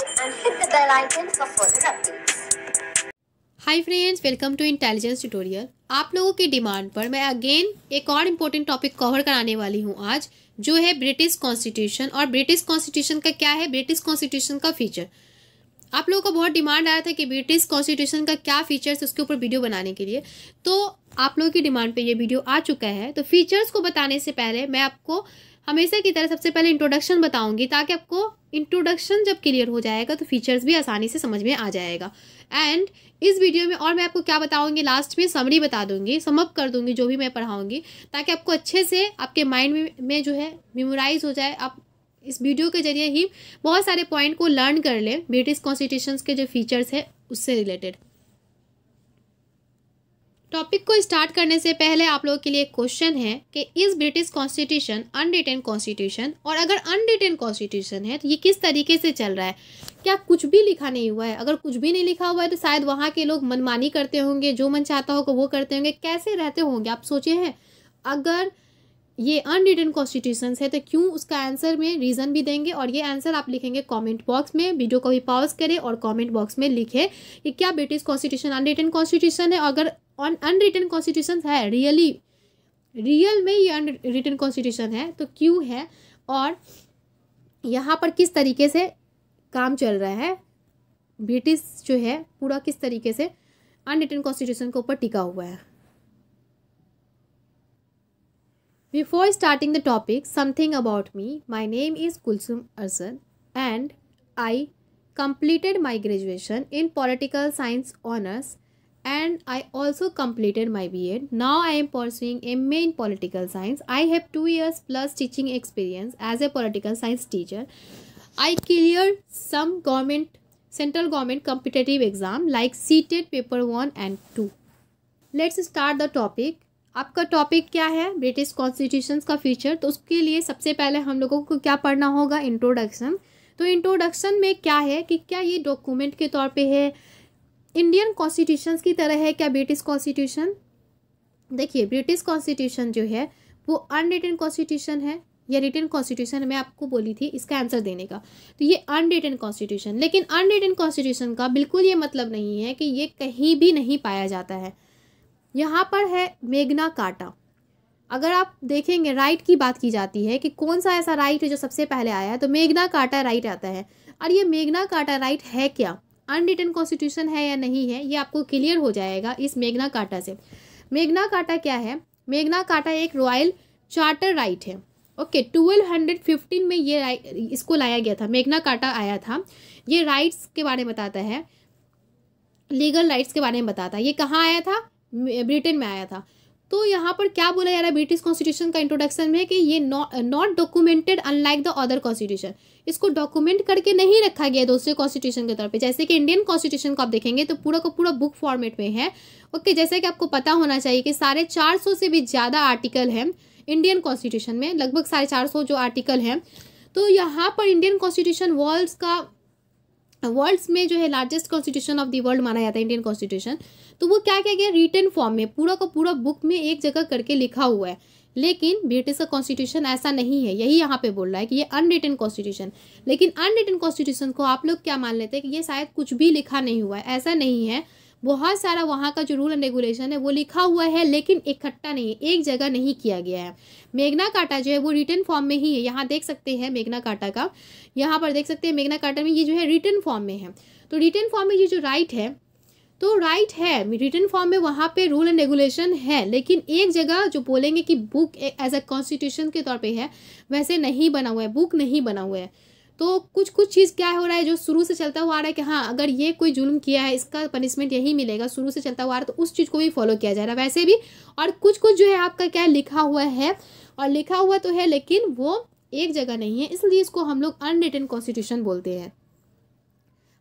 and hi friends welcome to intelligence tutorial आप लोगों की डिमांड पर मैं अगेन एक और इम्पोर्टेंट टॉपिक कवर कराने वाली हूँ आज जो है ब्रिटिश कॉन्स्टिट्यूशन और ब्रिटिश कॉन्स्टिट्यूशन का क्या है ब्रिटिश कॉन्स्टिट्यूशन का फीचर आप लोगों का बहुत डिमांड आया था कि ब्रिटिश कॉन्स्टिट्यूशन का क्या फीचर्स उसके ऊपर वीडियो बनाने के लिए तो आप लोगों की डिमांड पे ये वीडियो आ चुका है तो फीचर्स को बताने से पहले मैं आपको हमेशा की तरह सबसे पहले इंट्रोडक्शन बताऊंगी ताकि आपको इंट्रोडक्शन जब क्लियर हो जाएगा तो फीचर्स भी आसानी से समझ में आ जाएगा एंड इस वीडियो में और मैं आपको क्या बताऊंगी लास्ट में समरी बता दूंगी समअप कर दूंगी जो भी मैं पढ़ाऊंगी ताकि आपको अच्छे से आपके माइंड में, जो है मेमोराइज हो जाए आप इस वीडियो के जरिए ही बहुत सारे पॉइंट को लर्न कर लें ब्रिटिश कॉन्स्टिट्यूशन के जो फीचर्स हैं उससे रिलेटेड टॉपिक को स्टार्ट करने से पहले आप लोगों के लिए क्वेश्चन है कि इस ब्रिटिश कॉन्स्टिट्यूशन अनरिटेन कॉन्स्टिट्यूशन और अगर अनरिटेन कॉन्स्टिट्यूशन है तो ये किस तरीके से चल रहा है क्या कुछ भी लिखा नहीं हुआ है अगर कुछ भी नहीं लिखा हुआ है तो शायद वहाँ के लोग मनमानी करते होंगे जो मन चाहता होगा वो करते होंगे कैसे रहते होंगे आप सोचे हैं अगर ये अनरिटन कॉन्स्टिट्यूशन है तो क्यों उसका आंसर में रीज़न भी देंगे और ये आंसर आप लिखेंगे कमेंट बॉक्स में वीडियो को भी पॉज करें और कमेंट बॉक्स में लिखें कि क्या ब्रिटिश कॉन्स्टिट्यूशन अनरिटन कॉन्स्टिट्यूशन है अगर ऑन अनरिटन कॉन्स्टिट्यूशन है रियली रियल में ये अनरिटन कॉन्स्टिट्यूशन है तो क्यों है और यहाँ पर किस तरीके से काम चल रहा है ब्रिटिश जो है पूरा किस तरीके से अनरिटन कॉन्स्टिट्यूशन के ऊपर टिका हुआ है before starting the topic something about me my name is Kulsum Arshad and I completed my graduation in political science honours and I also completed my B.Ed. Now I am pursuing M.A. in political science. I have 2 years plus teaching experience as a political science teacher. I cleared some government central government competitive exam like CTET paper 1 and 2. Let's start the topic. आपका topic क्या है British constitution का future तो उसके लिए सबसे पहले हम लोगों को क्या पढ़ना होगा इंट्रोडक्शन तो इंट्रोडक्शन में क्या है कि क्या ये डॉक्यूमेंट के तौर पे है इंडियन कॉन्स्टिट्यूशन की तरह है क्या ब्रिटिश कॉन्स्टिट्यूशन देखिए ब्रिटिश कॉन्स्टिट्यूशन जो है वो अनरिटन कॉन्स्टिट्यूशन है या रिटर्न कॉन्स्टिट्यूशन मैं आपको बोली थी इसका आंसर देने का तो ये अनरिटन कॉन्स्टिट्यूशन लेकिन अनरिटन कॉन्स्टिट्यूशन का बिल्कुल ये मतलब नहीं है कि ये कहीं भी नहीं पाया जाता है यहाँ पर है मेघना काटा अगर आप देखेंगे राइट की बात की जाती है कि कौन सा ऐसा राइट है जो सबसे पहले आया है तो मेघना काटा राइट आता है और ये मेघना काटा राइट है क्या अनरिटन कॉन्स्टिट्यूशन है या नहीं है ये आपको क्लियर हो जाएगा इस मेघना काटा से मेघना काटा क्या है मेघना काटा एक रॉयल चार्टर राइट है ओके ट्वेल्व हंड्रेड फिफ्टीन में ये इसको लाया गया था मेघना काटा आया था ये राइट्स के बारे में बताता है लीगल राइट्स के बारे में बताता है ये कहाँ आया था ब्रिटेन में आया था तो यहाँ पर क्या बोला जा रहा है ब्रिटिश कॉन्स्टिट्यूशन का इंट्रोडक्शन में कि ये not documented unlike the other constitution इसको डॉक्यूमेंट करके नहीं रखा गया दूसरे कॉन्स्टिट्यूशन के तौर पे जैसे कि इंडियन कॉन्स्टिट्यूशन को आप देखेंगे तो पूरा का पूरा बुक फॉर्मेट में है ओके जैसे कि आपको पता होना चाहिए कि साढ़े चार सौ से भी ज़्यादा आर्टिकल हैं इंडियन कॉन्स्टिट्यूशन में लगभग साढ़े चार सौ जो आर्टिकल हैं तो यहाँ पर इंडियन कॉन्स्टिट्यूशन वर्ल्ड का वर्ल्ड्स में जो है largest constitution of the world माना जाता है इंडियन कॉन्स्टिट्यूशन तो वो क्या क्या गया रिटर्न फॉर्म में पूरा का पूरा बुक में एक जगह करके लिखा हुआ है लेकिन ब्रिटिश का कॉन्स्टिट्यूशन ऐसा नहीं है यही यहाँ पे बोल रहा है कि ये अनरिटन कॉन्स्टिट्यूशन लेकिन अनरिटन कॉन्स्टिट्यूशन को आप लोग क्या मान लेते हैं कि ये शायद कुछ भी लिखा नहीं हुआ है ऐसा नहीं है बहुत सारा वहाँ का जो रूल एंड रेगुलेशन है वो लिखा हुआ है लेकिन इकट्ठा नहीं है एक जगह नहीं किया गया है मेघना काटा जो है वो रिटर्न फॉर्म में ही है यहाँ देख सकते हैं मेघना काटा का यहाँ पर देख सकते हैं मेघना काटा में ये जो है रिटर्न फॉर्म में है तो रिटर्न फॉर्म में ये जो राइट है तो राइट है रिटर्न फॉर्म में वहाँ पे रूल एंड रेगुलेशन है लेकिन एक जगह जो बोलेंगे कि बुक एज अ कॉन्स्टिट्यूशन के तौर पे है वैसे नहीं बना हुआ है बुक नहीं बना हुआ है तो कुछ कुछ चीज़ क्या हो रहा है जो शुरू से चलता हुआ आ रहा है कि हाँ अगर ये कोई जुल्म किया है इसका पनिशमेंट यही मिलेगा शुरू से चलता हुआ आ रहा है तो उस चीज़ को भी फॉलो किया जा रहा है वैसे भी और कुछ कुछ जो है आपका क्या लिखा हुआ है और लिखा हुआ तो है लेकिन वो एक जगह नहीं है इसलिए इसको हम लोग अनरिटन कॉन्स्टिट्यूशन बोलते हैं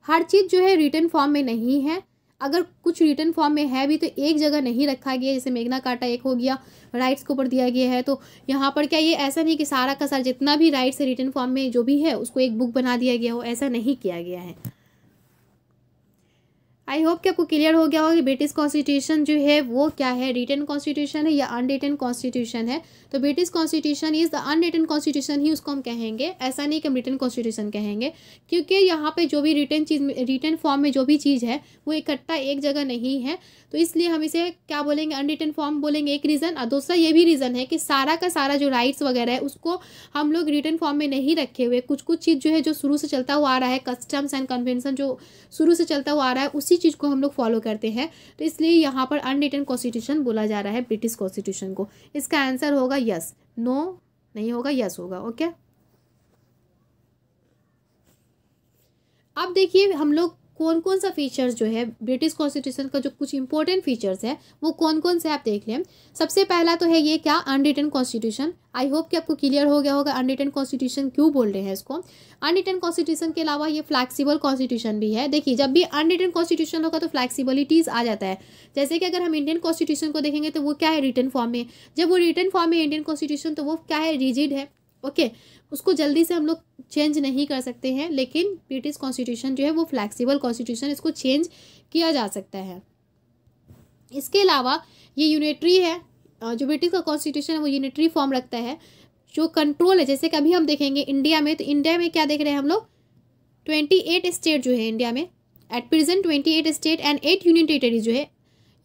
हर चीज़ जो है रिटर्न फॉर्म में नहीं है अगर कुछ रिटर्न फॉर्म में है भी तो एक जगह नहीं रखा गया जैसे मेघना काटा एक हो गया राइट्स के ऊपर दिया गया है तो यहाँ पर क्या ये ऐसा नहीं कि सारा का सारा जितना भी राइट्स है रिटर्न फॉर्म में जो भी है उसको एक बुक बना दिया गया हो ऐसा नहीं किया गया है आई होप कि आपको क्लियर हो गया होगा कि ब्रिटिश कॉन्स्टिट्यूशन जो है वो क्या है रिटर्न कॉन्स्टिट्यूशन है या अनरिटर्न कॉन्स्टिट्यूशन है तो British constitution is the unwritten constitution ही उसको हम कहेंगे ऐसा नहीं कि हम रिटर्न कॉन्स्टिट्यूशन कहेंगे क्योंकि यहाँ पे जो भी रिटर्न चीज़ रिटर्न फॉर्म में जो भी चीज़ है वो इकट्ठा एक जगह नहीं है तो इसलिए हम इसे क्या बोलेंगे अनरिटर्न फॉर्म बोलेंगे एक रीज़न और दूसरा ये भी रीज़न है कि सारा का सारा जो राइट्स वगैरह है उसको हम लोग रिटर्न फॉर्म में नहीं रखे हुए कुछ कुछ चीज़ जो है जो शुरू से चलता हुआ आ रहा है कस्टम्स एंड कन्वेंसन जो शुरू से चलता हुआ आ रहा है उसी चीज़ को हम लोग फॉलो करते हैं तो इसलिए यहाँ पर अनरिटन कॉन्स्टिट्यूशन बोला जा रहा है ब्रिटिश कॉन्स्टिट्यूशन को इसका आंसर होगा यस नो नहीं होगा यस होगा ओके अब देखिए हम लोग कौन कौन सा फीचर्स जो है ब्रिटिश कॉन्स्टिट्यूशन का जो कुछ इंपॉर्टेंट फीचर्स है वो कौन कौन से आप देख लें सबसे पहला तो है ये क्या अनरिटन कॉन्स्टिट्यूशन आई होप कि आपको क्लियर हो गया होगा अनरिटन कॉन्स्टिट्यूशन क्यों बोल रहे हैं इसको अनरिटन कॉन्स्टिट्यूशन के अलावा ये फ्लैक्सीबल कॉन्स्टिट्यूशन भी है देखिए जब भी अनरिटन कॉन्स्टिट्यूशन होगा तो फ्लैक्सीबिलिटीज़ आ जाता है जैसे कि अगर हम इंडियन कॉन्स्टिट्यूशन को देखेंगे तो वो क्या है रिटर्न फॉर्म में जब वो रिटर्न फॉर्म में इंडियन कॉन्स्टिट्यूशन तो वो क्या है रिजिड है ओके उसको जल्दी से हम लोग चेंज नहीं कर सकते हैं लेकिन ब्रिटिश कॉन्स्टिट्यूशन जो है वो फ्लैक्सीबल कॉन्स्टिट्यूशन इसको चेंज किया जा सकता है इसके अलावा ये यूनिट्री है जो ब्रिटिश का कॉन्स्टिट्यूशन है वो यूनिट्री फॉर्म रखता है जो कंट्रोल है जैसे कि अभी हम देखेंगे इंडिया में तो इंडिया में क्या देख रहे हैं हम लोग ट्वेंटी एट स्टेट जो है इंडिया में at present twenty eight state and eight union territories जो है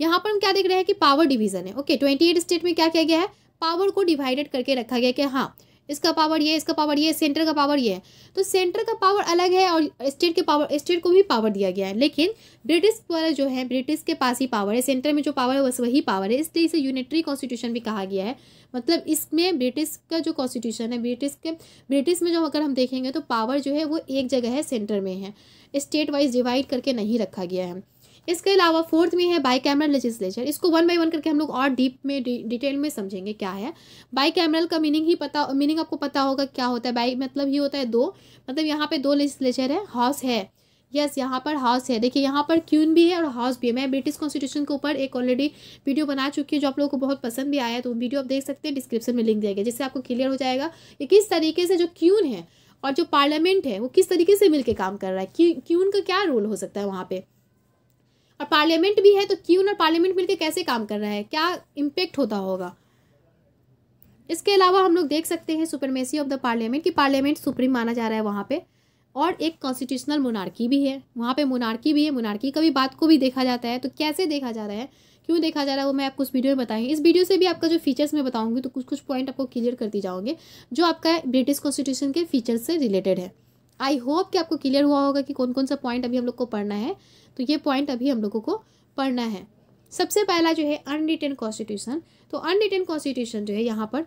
यहाँ पर हम क्या देख रहे हैं कि पावर डिवीजन है ओके ट्वेंटी एट स्टेट में क्या किया गया है पावर को डिवाइडेड करके रखा गया कि हाँ इसका पावर ये इसका पावर ये सेंटर का पावर ये है तो सेंटर का पावर अलग है और स्टेट के पावर स्टेट को भी पावर दिया गया है लेकिन ब्रिटिश वाला जो है ब्रिटिश के पास ही पावर है सेंटर में जो पावर है बस वही पावर है इसलिए इसे यूनिटरी कॉन्स्टिट्यूशन भी कहा गया है मतलब इसमें ब्रिटिश का जो कॉन्स्टिट्यूशन है ब्रिटिश के ब्रिटिश में जो अगर हम देखेंगे तो पावर जो है वो एक जगह है सेंटर में है स्टेट वाइज डिवाइड करके नहीं रखा गया है इसके अलावा फोर्थ में है बाई कैमरल लेजिस्लेचर इसको वन बाई वन करके हम लोग और डीप में डिटेल में समझेंगे क्या है बाई कैमरल का मीनिंग ही पता मीनिंग आपको पता होगा क्या होता है बाई मतलब ही होता है दो मतलब यहाँ पे दो लेजिस्लेचर है हाउस है यस yes, यहाँ पर हाउस है देखिए यहाँ पर क्यून भी है और हाउस भी है मैं ब्रिटिश कॉन्स्टिट्यूशन के ऊपर एक ऑलरेडी वीडियो बना चुकी हूँ जो आप लोगों को बहुत पसंद भी आया है तो वीडियो आप देख सकते हैं डिस्क्रिप्शन में लिंक दिया गया जिससे आपको क्लियर हो जाएगा कि किस तरीके से जो क्यून है और जो पार्लियामेंट है वो किस तरीके से मिलकर काम कर रहा है क्यून का क्या रोल हो सकता है वहाँ पर और पार्लियामेंट भी है तो क्यून और पार्लियामेंट मिलकर कैसे काम कर रहा है क्या इम्पेक्ट होता होगा इसके अलावा हम लोग देख सकते हैं सुपरमेसी ऑफ द पार्लियामेंट कि पार्लियामेंट सुप्रीम माना जा रहा है वहाँ पे और एक कॉन्स्टिट्यूशनल मोनार्की भी है वहाँ पे मोनार्की भी है मोनार्की का भी बात को भी देखा जाता है तो कैसे देखा जा रहा है क्यों देखा जा रहा है वो मैं आपको उस वीडियो में बताएंगे इस वीडियो से भी आपका जो फीचर्स मैं बताऊँगी तो कुछ कुछ पॉइंट आपको क्लियर करती जाऊँगी जो आपका ब्रिटिश कॉन्स्टिट्यूशन के फीचर्स से रिलेटेड है आई होप कि आपको क्लियर हुआ होगा कि कौन कौन सा पॉइंट अभी हम लोग को पढ़ना है तो ये पॉइंट अभी हम लोगों को पढ़ना है सबसे पहला जो है अनरिटन कॉन्स्टिट्यूशन तो अनरिटन कॉन्स्टिट्यूशन जो है यहाँ पर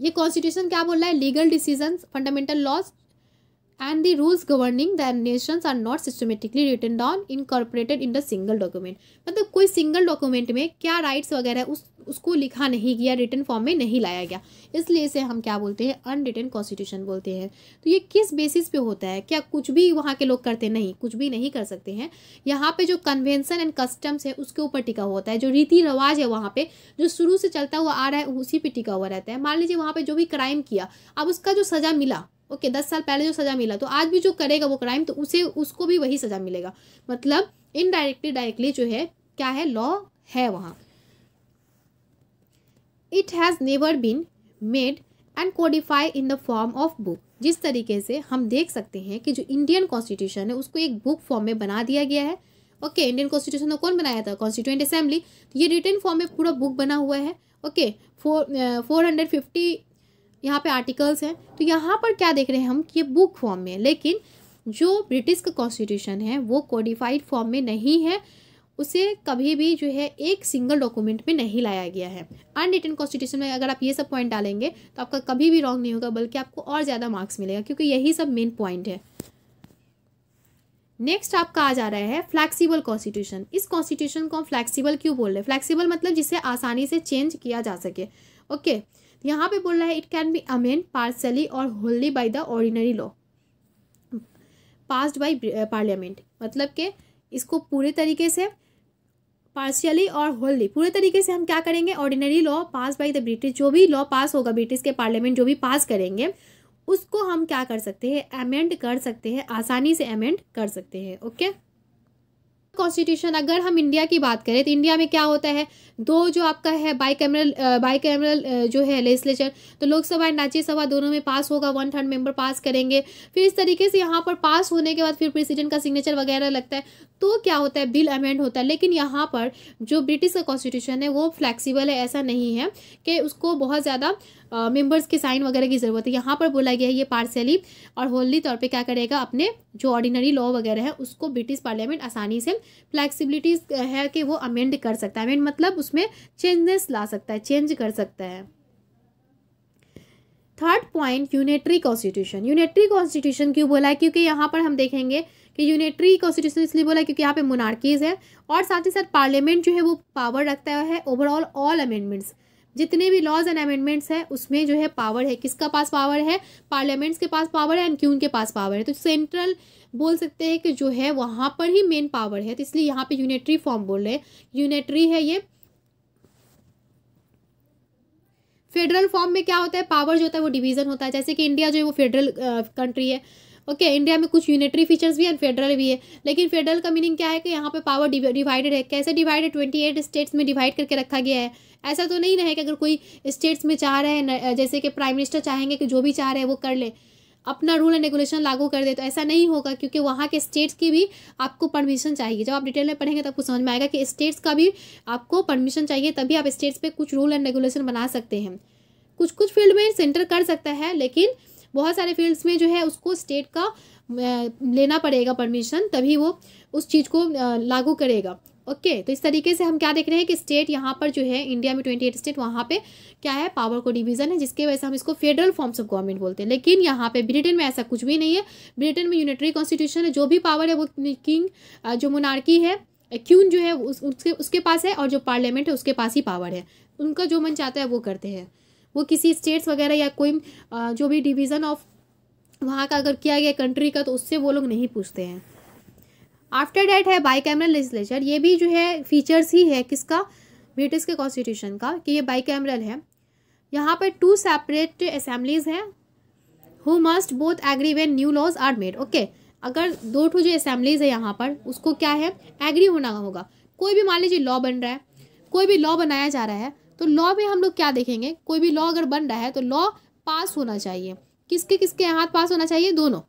ये कॉन्स्टिट्यूशन क्या बोल रहा है legal decision fundamental laws and the rules governing their nations are not systematically written down incorporated in the single document मतलब कोई सिंगल डॉक्यूमेंट में क्या राइट्स वगैरह उस उसको लिखा नहीं गया रिटर्न फॉर्म में नहीं लाया गया इसलिए इसे हम क्या बोलते हैं अनरिटन कॉन्स्टिट्यूशन बोलते हैं तो ये किस बेसिस पे होता है क्या कुछ भी वहाँ के लोग करते नहीं कुछ भी नहीं कर सकते हैं यहाँ पे जो कन्वेंसन एंड कस्टम्स है उसके ऊपर टिका होता है जो रीति रिवाज है वहाँ पे जो शुरू से चलता हुआ आ रहा है उसी पर टिका हुआ रहता है मान लीजिए वहाँ पर जो भी क्राइम किया अब उसका जो सज़ा मिला ओके दस साल पहले जो सज़ा मिला तो आज भी जो करेगा वो क्राइम तो उसे उसको भी वही सज़ा मिलेगा मतलब इनडायरेक्टली डायरेक्टली जो है क्या है लॉ है वहाँ it has never been made and codify in the form of book जिस तरीके से हम देख सकते हैं कि जो इंडियन कॉन्स्टिट्यूशन है उसको एक बुक फॉर्म में बना दिया गया है ओके इंडियन कॉन्स्टिट्यूशन को कौन बनाया था कॉन्स्टिट्यूंट असेंबली तो ये रिटर्न फॉर्म में पूरा बुक बना हुआ है okay four four hundred fifty यहाँ पे आर्टिकल्स हैं तो यहाँ पर क्या देख रहे हैं हम कि ये बुक फॉर्म में लेकिन जो ब्रिटिश का कॉन्स्टिट्यूशन है वो कोडिफाइड फॉर्म में नहीं है उसे कभी भी जो है एक सिंगल डॉक्यूमेंट में नहीं लाया गया है अनरिटन कॉन्स्टिट्यूशन में अगर आप ये सब पॉइंट डालेंगे तो आपका कभी भी रॉन्ग नहीं होगा बल्कि आपको और ज़्यादा मार्क्स मिलेगा क्योंकि यही सब मेन पॉइंट है नेक्स्ट आपका आ जा रहा है फ्लैक्सीबल कॉन्स्टिट्यूशन इस कॉन्स्टिट्यूशन को हम फ्लैक्सीबल क्यों बोल रहे हैं फ्लैक्सीबल मतलब जिसे आसानी से चेंज किया जा सके ओके okay. यहाँ पे बोल रहा है it can be amended partly और wholly by the ordinary law passed by parliament मतलब के इसको पूरे तरीके से पार्शियली और होल्ली पूरे तरीके से हम क्या करेंगे ordinary law pass by the British जो भी लॉ पास होगा ब्रिटिश के पार्लियामेंट जो भी पास करेंगे उसको हम क्या कर सकते हैं अमेंड कर सकते हैं आसानी से अमेंड कर सकते हैं ओके कॉन्स्टिट्यूशन अगर हम इंडिया की बात करें तो इंडिया में क्या होता है दो जो आपका है बाई कैमरल बाई कैमरल जो है लेजिस्लेचर तो लोकसभा एंड राज्यसभा दोनों में पास होगा वन थर्ड मेंबर पास करेंगे फिर इस तरीके से यहाँ पर पास होने के बाद फिर प्रेसिडेंट का सिग्नेचर वगैरह लगता है तो क्या होता है बिल अमेंड होता है लेकिन यहाँ पर जो ब्रिटिश का कॉन्स्टिट्यूशन है वो फ्लैक्सीबल है ऐसा नहीं है कि उसको बहुत ज़्यादा मेंबर्स के साइन वगैरह की ज़रूरत है यहाँ पर बोला गया है ये पार्सली और होली तौर पे क्या करेगा अपने जो ऑर्डिनरी लॉ वगैरह है उसको ब्रिटिश पार्लियामेंट आसानी से फ्लैक्सीबिलिटीज है कि वो अमेंड कर सकता है अमेंड मतलब उसमें चेंजेस ला सकता है चेंज कर सकता है third point unitary constitution unitary constitution क्यों बोला है क्योंकि यहाँ पर हम देखेंगे कि यूनिटरी कॉन्स्टिट्यूशन इसलिए बोला क्योंकि यहाँ पे मोनार्कीज है और साथ ही साथ पार्लियामेंट जो है वो पावर रखता है ओवरऑल ऑल अमेंडमेंट्स जितने भी लॉज एंड अमेंडमेंट्स है उसमें जो है पावर है किसका पास पावर है पार्लियामेंट्स के पास पावर है एंड क्यून के पास पावर है तो सेंट्रल बोल सकते हैं कि जो है वहाँ पर ही मेन पावर है तो इसलिए यहाँ पे यूनिटरी फॉर्म बोल रहे हैं यूनिटरी है ये फेडरल फॉर्म में क्या होता है पावर जो होता है वो डिवीजन होता है जैसे कि इंडिया जो है वो फेडरल कंट्री है ओके इंडिया में कुछ यूनिटरी फीचर्स भी है फेडरल भी है लेकिन फेडरल का मीनिंग क्या है कि यहाँ पे पावर डिवाइडेड है कैसे डिवाइडेड ट्वेंटी एट स्टेट्स में डिवाइड करके रखा गया है ऐसा तो नहीं रहे कि अगर कोई स्टेट्स में चाह रहे हैं जैसे कि प्राइम मिनिस्टर चाहेंगे कि जो भी चाह रहे हैं वो कर ले अपना रूल एंड रेगुलेशन लागू कर दे तो ऐसा नहीं होगा क्योंकि वहाँ के स्टेट्स की भी आपको परमिशन चाहिए जब आप डिटेल में पढ़ेंगे तो आपको समझ में आएगा कि स्टेट्स का भी आपको परमिशन चाहिए तभी आप स्टेट्स पे कुछ रूल एंड रेगुलेशन बना सकते हैं कुछ कुछ फील्ड में सेंटर कर सकता है लेकिन बहुत सारे फील्ड्स में जो है उसको स्टेट का लेना पड़ेगा परमिशन तभी वो उस चीज़ को लागू करेगा ओके okay, तो इस तरीके से हम क्या देख रहे हैं कि स्टेट यहाँ पर जो है इंडिया में ट्वेंटी एट स्टेट वहाँ पे क्या है पावर को डिवीजन है जिसके वजह से हम इसको फेडरल फॉर्म्स ऑफ गवर्नमेंट बोलते हैं लेकिन यहाँ पे ब्रिटेन में ऐसा कुछ भी नहीं है ब्रिटेन में यूनिटरी कॉन्स्टिट्यूशन है जो भी पावर है वो किंग जो मोनार्की है क्यून जो है उस, उसके उसके पास है और जो पार्लियामेंट है उसके पास ही पावर है उनका जो मन चाहता है वो करते हैं वो किसी स्टेट्स वगैरह या कोई जो भी डिवीज़न ऑफ वहाँ का अगर किया गया कंट्री का तो उससे वो लोग नहीं पूछते हैं आफ्टर डैट है बाई कैमरल लेजिस्लेचर ये भी जो है फीचर्स ही है किसका ब्रिटिश के कॉन्स्टिट्यूशन का कि ये बाई कैमरल है यहाँ पर टू सेपरेट असम्बलीज हैं who must both agree when new laws are made okay अगर दो ठो जो असम्बलीज है यहाँ पर उसको क्या है एग्री होना होगा कोई भी मान लीजिए लॉ बन रहा है कोई भी लॉ बनाया जा रहा है तो लॉ में हम लोग क्या देखेंगे कोई भी लॉ अगर बन रहा है तो लॉ पास होना चाहिए किसके किसके हाथ पास होना चाहिए दोनों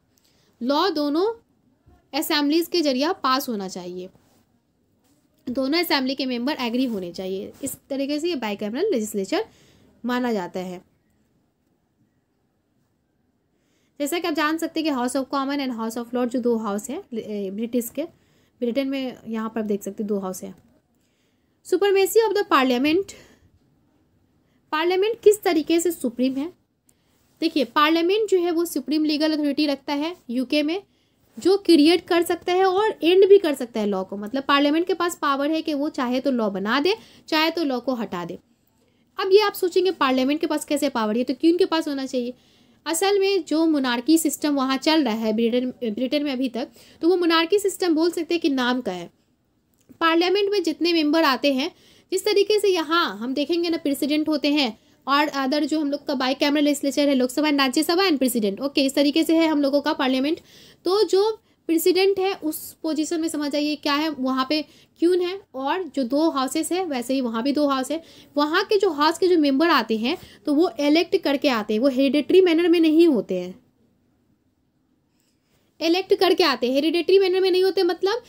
लॉ दोनों असेंबलीज के जरिए पास होना चाहिए दोनों असम्बली के मेंबर एग्री होने चाहिए इस तरीके से ये बाइकैमरल लेजिस्लेचर माना जाता है जैसा कि आप जान सकते हैं कि House of Common and House of Lord जो दो हाउस हैं ब्रिटिश के ब्रिटेन में यहाँ पर आप देख सकते हैं दो हाउस हैं supremacy of the parliament parliament किस तरीके से सुप्रीम है देखिए पार्लियामेंट जो है वो सुप्रीम लीगल अथॉरिटी रखता है यूके में जो क्रिएट कर सकता है और एंड भी कर सकता है लॉ को मतलब पार्लियामेंट के पास पावर है कि वो चाहे तो लॉ बना दे चाहे तो लॉ को हटा दे अब ये आप सोचेंगे पार्लियामेंट के पास कैसे पावर है तो क्यों के पास होना चाहिए असल में जो मुनारकी सिस्टम वहाँ चल रहा है ब्रिटेन ब्रिटेन में अभी तक तो वो मुनारकी सिस्टम बोल सकते हैं कि नाम का है पार्लियामेंट में जितने मेंबर आते हैं इस तरीके से यहाँ हम देखेंगे ना प्रेसिडेंट होते हैं और अदर जो हम लोग का बाई कैमरा लेजिस्लेचर है Lok Sabha and Rajya Sabha and president okay इस तरीके से है हम लोगों का पार्लियामेंट तो जो प्रेसिडेंट है उस पोजीशन में समझ आइए क्या है वहाँ पे क्यून है और जो दो हाउसेस है वैसे ही वहाँ भी दो हाउस है वहाँ के जो हाउस के जो मेम्बर आते हैं तो वो इलेक्ट करके आते हैं वो हेरिडेटरी मैनर में नहीं होते हैं इलेक्ट करके आते हैं हेरिडेटरी मैनर में नहीं होते मतलब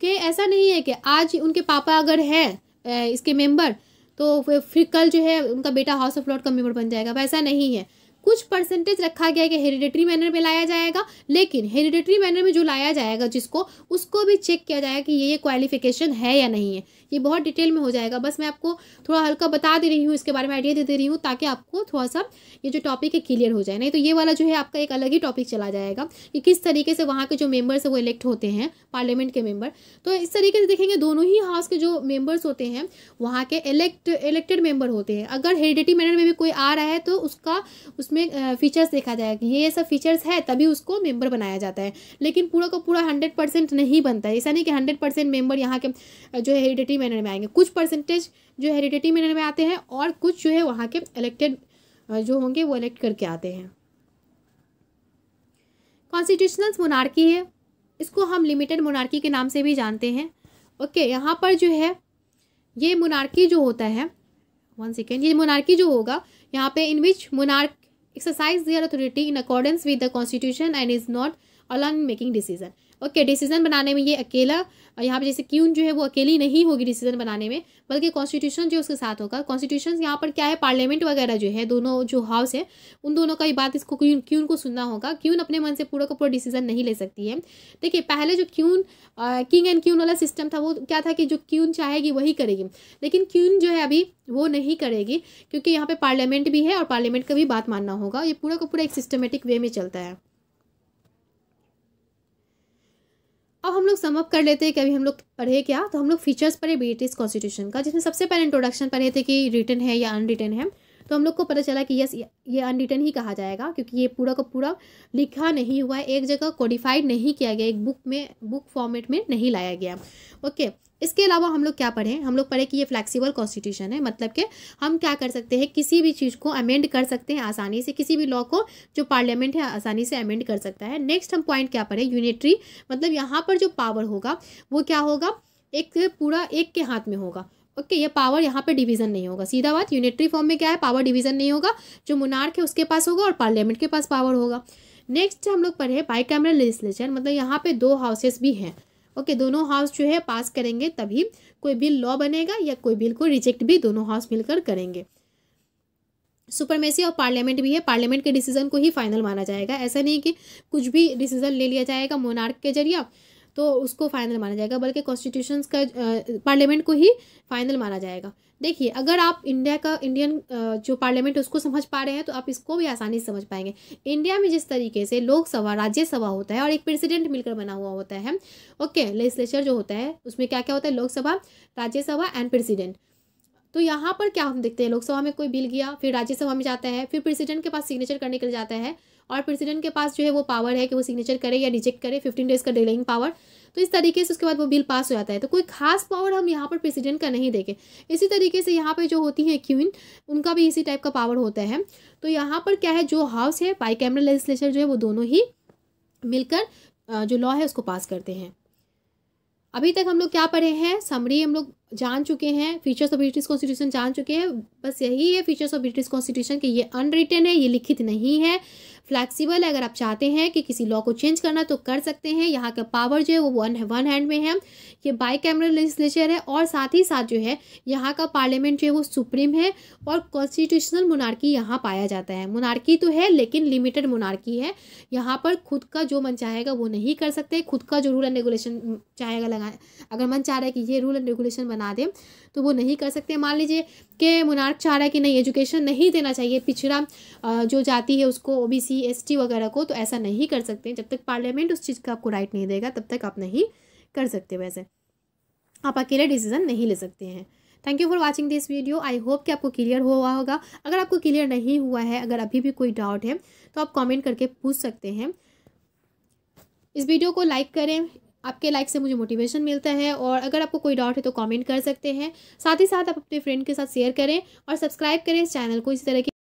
कि ऐसा नहीं है कि आज उनके पापा अगर हैं इसके मेंबर तो फिर कल जो है उनका बेटा हाउस ऑफ लॉर्ड का मेंबर बन जाएगा वैसा नहीं है कुछ परसेंटेज रखा गया है कि हेरिडेटरी मैनर में लाया जाएगा लेकिन हेरिडेटरी मैनर में जो लाया जाएगा जिसको उसको भी चेक किया जाएगा कि ये ये क्वालिफिकेशन है या नहीं है ये बहुत डिटेल में हो जाएगा बस मैं आपको थोड़ा हल्का बता दे रही हूँ इसके बारे में आइडिया दे दे रही हूँ ताकि आपको थोड़ा सा ये जो टॉपिक है क्लियर हो जाए नहीं तो ये वाला जो है आपका एक अलग ही टॉपिक चला जाएगा कि किस तरीके से वहाँ के जो मेम्बर्स है वो इलेक्ट होते हैं पार्लियामेंट के मेम्बर तो इस तरीके से देखेंगे दोनों ही हाउस के जो मेम्बर्स होते हैं वहाँ के इलेक्ट इलेक्टेड मेम्बर होते हैं अगर हेरिडेटरी मैनर में भी कोई आ रहा है तो उसका उसमें उसमें फीचर्स देखा जाएगा कि ये ये सब फीचर्स है तभी उसको मेम्बर बनाया जाता है लेकिन पूरा का पूरा हंड्रेड परसेंट नहीं बनता है ऐसा नहीं कि हंड्रेड परसेंट मेम्बर यहाँ के जो है हेरिडेटरी मैनर में आएंगे कुछ परसेंटेज जो हेरिडेटरी मैनर में आते हैं और कुछ जो है वहाँ के इलेक्टेड जो होंगे वो इलेक्ट करके आते हैं कॉन्स्टिट्यूशनल मोनार्की है इसको हम लिमिटेड मोनार्की के नाम से भी जानते हैं ओके okay, यहाँ पर जो है ये मोनार्की जो होता है वन सेकेंड ये मोनार्की जो होगा यहाँ पे in which monarch exercise their authority in accordance with the constitution and is not alone making decision okay decision बनाने में ये अकेला और यहाँ पे जैसे क्यून जो है वो अकेली नहीं होगी डिसीजन बनाने में बल्कि कॉन्स्टिट्यूशन जो उसके साथ होगा कॉन्स्टिट्यूशन यहाँ पर क्या है पार्लियामेंट वगैरह जो है दोनों जो हाउस है उन दोनों का ही बात इसको क्यून क्यून को सुनना होगा क्यून अपने मन से पूरा का पूरा डिसीजन नहीं ले सकती है देखिए पहले जो क्यून किंग एंड क्यून वाला सिस्टम था वो क्या था कि जो क्यून चाहेगी वही करेगी लेकिन क्यून जो है अभी वो नहीं करेगी क्योंकि यहाँ पर पार्लियामेंट भी है और पार्लियामेंट का भी बात मानना होगा ये पूरा का पूरा एक सिस्टमेटिक वे में चलता है अब हम लोग समअप कर लेते हैं कि अभी हम लोग पढ़े क्या तो हम लोग फीचर्स पढ़े ब्रिटिश कॉन्स्टिट्यूशन का जिसमें सबसे पहले इंट्रोडक्शन पढ़े थे कि रिटर्न है या अनरिटर्न है तो हम लोग को पता चला कि यस ये अनरिटर्न ही कहा जाएगा क्योंकि ये पूरा का पूरा लिखा नहीं हुआ है एक जगह कोडिफाइड नहीं किया गया एक बुक में बुक फॉर्मेट में नहीं लाया गया ओके इसके अलावा हम लोग क्या पढ़े हम लोग पढ़े कि ये फ्लेक्सिबल कॉन्स्टिट्यूशन है मतलब कि हम क्या कर सकते हैं किसी भी चीज़ को अमेंड कर सकते हैं आसानी से किसी भी लॉ को जो पार्लियामेंट है आसानी से अमेंड कर सकता है नेक्स्ट हम पॉइंट क्या पढ़े यूनिट्री मतलब यहाँ पर जो पावर होगा वो क्या होगा एक पूरा एक के हाथ में होगा ओके okay, ये पावर यहाँ पे डिवीजन नहीं होगा सीधा बात यूनिटरी फॉर्म में क्या है पावर डिवीजन नहीं होगा जो मुनार्क है उसके पास होगा और पार्लियामेंट के पास पावर होगा नेक्स्ट हम लोग पढ़े बाई कैमरा लेजिस्लेचर मतलब यहाँ पे दो हाउसेस भी हैं ओके दोनों हाउस जो है पास करेंगे तभी कोई बिल लॉ बनेगा या कोई बिल को रिजेक्ट भी दोनों हाउस मिलकर करेंगे सुपरमेसी और पार्लियामेंट भी है पार्लियामेंट के डिसीजन को ही फाइनल माना जाएगा ऐसा नहीं कि कुछ भी डिसीजन ले लिया जाएगा मोनार्क के जरिए तो उसको फाइनल माना जाएगा बल्कि कॉन्स्टिट्यूशन का पार्लियामेंट को ही फाइनल माना जाएगा देखिए अगर आप इंडिया का इंडियन जो पार्लियामेंट है उसको समझ पा रहे हैं तो आप इसको भी आसानी से समझ पाएंगे इंडिया में जिस तरीके से लोकसभा राज्यसभा होता है और एक प्रेसिडेंट मिलकर बना हुआ होता है ओके लेजिस्लेचर जो होता है उसमें क्या क्या होता है लोकसभा राज्यसभा एंड प्रेसिडेंट तो यहाँ पर क्या हम देखते हैं लोकसभा में कोई बिल गया फिर राज्यसभा में जाता है फिर प्रेसिडेंट के पास सिग्नेचर करने के लिए जाता है और प्रेसिडेंट के पास जो है वो पावर है कि वो सिग्नेचर करे या रिजेक्ट करे फिफ्टीन डेज का डिलेइंग पावर तो इस तरीके से उसके बाद वो बिल पास हो जाता है तो कोई खास पावर हम यहाँ पर प्रेसिडेंट का नहीं देखें इसी तरीके से यहाँ पर जो होती है क्वीन उनका भी इसी टाइप का पावर होता है तो यहाँ पर क्या है जो हाउस है बाई कैमरा लेजिस्लेचर जो है वो दोनों ही मिलकर जो लॉ है उसको पास करते हैं अभी तक हम लोग क्या पढ़े हैं समरी हम लोग जान चुके हैं फीचर्स ऑफ ब्रिटिश कॉन्स्टिट्यूशन जान चुके हैं बस यही है फीचर्स ऑफ ब्रिटिश कॉन्स्टिट्यूशन कि ये अनरिटन है ये लिखित नहीं है फ्लैक्सीबल है अगर आप चाहते हैं कि किसी लॉ को चेंज करना तो कर सकते हैं यहाँ का पावर जो है वो वन वन हैंड में है ये बाई कैमरल लेजिस्लेचर है और साथ ही साथ जो है यहाँ का पार्लियामेंट जो है वो सुप्रीम है और कॉन्स्टिट्यूशनल मुनारकी यहाँ पाया जाता है मुनारकी तो है लेकिन लिमिटेड मुनारकी है यहाँ पर खुद का जो मन चाहेगा वो नहीं कर सकते खुद का जो रूल एंड रेगुलेशन चाहेगा लगा अगर मन चाह रहा है कि ये रूल एंड रेगुलेशन बना दें तो वो नहीं कर सकते मान लीजिए कि मुनार्क चाह रहा है कि नहीं एजुकेशन नहीं देना चाहिए पिछड़ा जो जाति है उसको O B C S T वगैरह को तो ऐसा नहीं कर सकते जब तक पार्लियामेंट उस चीज़ का आपको राइट नहीं देगा तब तक आप नहीं कर सकते वैसे आप अकेले डिसीजन नहीं ले सकते हैं thank you for watching this video I hope कि आपको क्लियर हुआ होगा अगर आपको क्लियर नहीं हुआ है अगर अभी भी कोई डाउट है तो आप कमेंट करके पूछ सकते हैं इस वीडियो को लाइक करें आपके लाइक से मुझे मोटिवेशन मिलता है और अगर आपको कोई डाउट है तो कमेंट कर सकते हैं साथ ही साथ आप अपने फ्रेंड के साथ शेयर करें और सब्सक्राइब करें इस चैनल को इसी तरह की